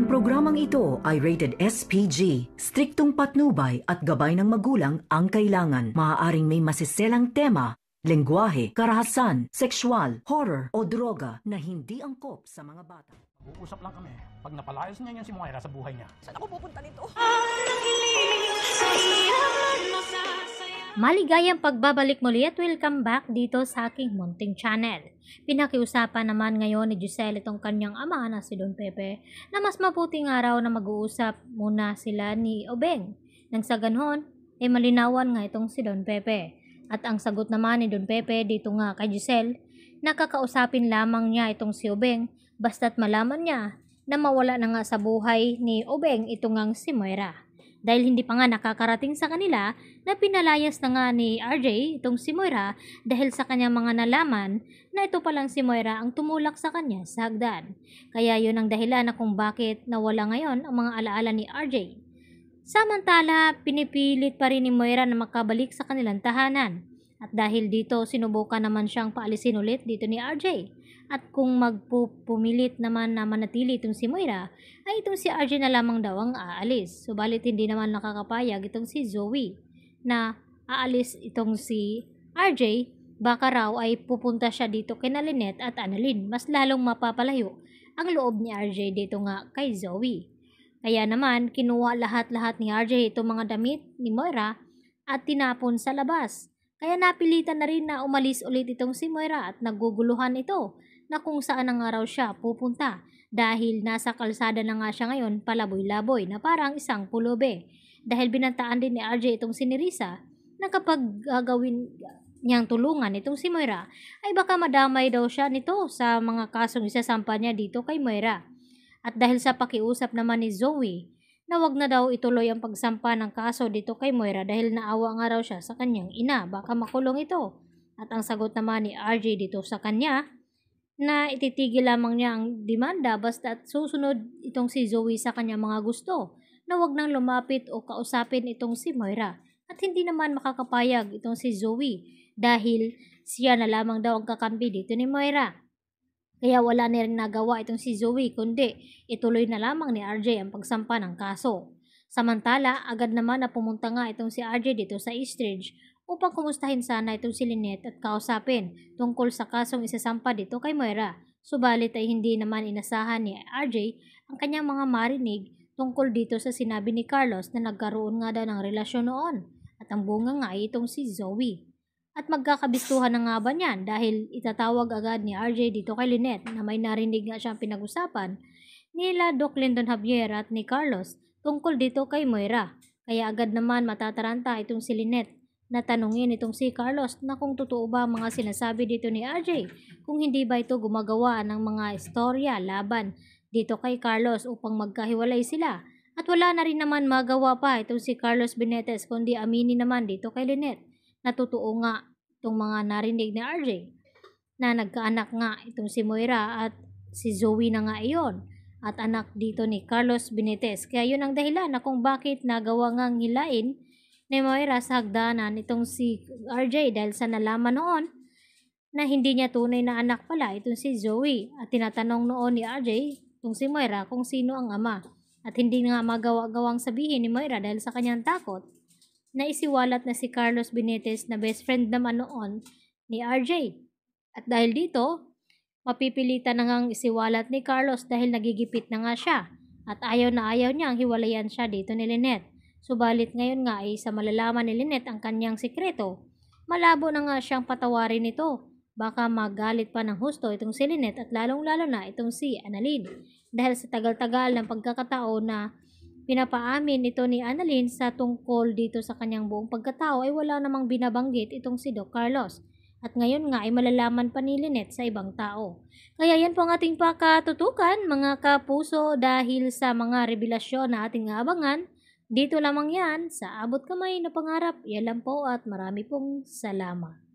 Ang programang ito ay rated SPG. Striktong patnubay at gabay ng magulang ang kailangan. Maaaring may masiselang tema, lengguwahe, karahasan, sexual, horror o droga na hindi angkop sa mga bata. Uusap lang kami. Pag napalayas niya niyan si Moira sa buhay niya. Saan ako pupunta nito? Ang nakilig sa iyaman mo Maligayang pagbabalik muli at welcome back dito sa aking Monting channel. Pinakiusapan naman ngayon ni Giselle itong kanyang ama na si Don Pepe na mas maputing araw na mag-uusap muna sila ni Obeng. Nang sa ganhon, ay eh malinawan nga itong si Don Pepe. At ang sagot naman ni Don Pepe dito nga kay Giselle, nakakausapin lamang niya itong si Obeng basta't malaman niya na mawala na nga sa buhay ni Obeng itong ngang si Moira dahil hindi pa nga nakakarating sa kanila na pinalayas na nga ni RJ itong si Moira dahil sa kanyang mga nalaman na ito palang si Moira ang tumulak sa kanya sa hagdan. Kaya yun ang dahilan na kung bakit nawala ngayon ang mga alaala ni RJ. Samantala, pinipilit pa rin ni Moira na makabalik sa kanilang tahanan. At dahil dito, sinubukan naman siyang paalisin ulit dito ni RJ. At kung magpupumilit naman na manatili itong si Moira, ay itong si RJ na lamang daw ang aalis. Subalit hindi naman nakakapayag itong si Zoe na aalis itong si RJ, baka raw ay pupunta siya dito kay Nalinet at Annalyn. Mas lalong mapapalayo ang loob ni RJ dito nga kay Zoe. Kaya naman, kinuha lahat-lahat ni RJ itong mga damit ni Moira at tinapon sa labas kaya napilitan na rin na umalis ulit itong si Moira at naguguluhan ito na kung saan na nga raw siya pupunta dahil nasa kalsada na nga siya ngayon palaboy-laboy na parang isang pulobe. Dahil binantaan din ni RJ itong si Nerissa na kapag gagawin niyang tulungan itong si Moira ay baka madamay daw siya nito sa mga kasong isasampa niya dito kay Moira. At dahil sa pakiusap naman ni Zoe na wag na daw ituloy ang pagsampa ng kaso dito kay Moira dahil naawa nga raw siya sa kanyang ina. Baka makulong ito. At ang sagot naman ni RJ dito sa kanya na ititigil lamang niya ang demanda basta at susunod itong si Zoe sa kanya mga gusto na wag nang lumapit o kausapin itong si Moira. At hindi naman makakapayag itong si Zoe dahil siya na lamang daw ang kakampi dito ni Moira. Kaya wala na rin nagawa itong si Zoe kundi ituloy na lamang ni RJ ang pagsampa ng kaso. Samantala, agad naman na pumunta nga itong si RJ dito sa Eastridge upang kumustahin sana itong si Lynette at kausapin tungkol sa kasong isasampa dito kay Moira. Subalit ay hindi naman inasahan ni RJ ang kanyang mga marinig tungkol dito sa sinabi ni Carlos na nagkaroon nga daw ng relasyon noon at ang bunga nga ay itong si Zoe. At magkakabistuhan na nga ba niyan dahil itatawag agad ni RJ dito kay Lynette na may narinig nga siyang pinag-usapan nila Doc Lyndon Javier at ni Carlos tungkol dito kay Moira. Kaya agad naman matataranta itong si Lynette na tanungin itong si Carlos na kung totoo ba ang mga sinasabi dito ni RJ kung hindi ba ito gumagawa ng mga istorya laban dito kay Carlos upang magkahiwalay sila. At wala na rin naman magawa pa itong si Carlos Benetes kundi aminin naman dito kay Lynette na nga itong mga narinig ni RJ na nagkaanak nga itong si Moira at si Zoe na nga iyon at anak dito ni Carlos Benitez. Kaya yun ang dahilan na kung bakit nagawa ngang hilain ni Moira sa hagdanan itong si RJ dahil sa nalaman noon na hindi niya tunay na anak pala itong si Zoe at tinatanong noon ni RJ itong si Moira kung sino ang ama at hindi nga magawa-gawang sabihin ni Moira dahil sa kanyang takot naisiwalat na si Carlos Benitez na best friend naman noon ni RJ. At dahil dito, mapipilitan na ngang isiwalat ni Carlos dahil nagigipit na nga siya at ayaw na ayaw niya ang hiwalayan siya dito ni Lynette. Subalit ngayon nga ay sa malalaman ni Lynette ang kanyang sikreto. Malabo na nga siyang patawarin ito Baka magalit pa ng husto itong si Lynette at lalong-lalo na itong si Annalyn. Dahil sa tagal-tagal ng pagkakataon na Pinapaamin ito ni Annalyn sa tungkol dito sa kanyang buong pagkatao ay wala namang binabanggit itong si Doc Carlos. At ngayon nga ay malalaman pa ni Lynette sa ibang tao. Kaya yan po ang ating pakatutukan mga kapuso dahil sa mga revelasyon na ating abangan. Dito lamang yan sa Abot Kamay na Pangarap. Yan lang po at marami pong salamat.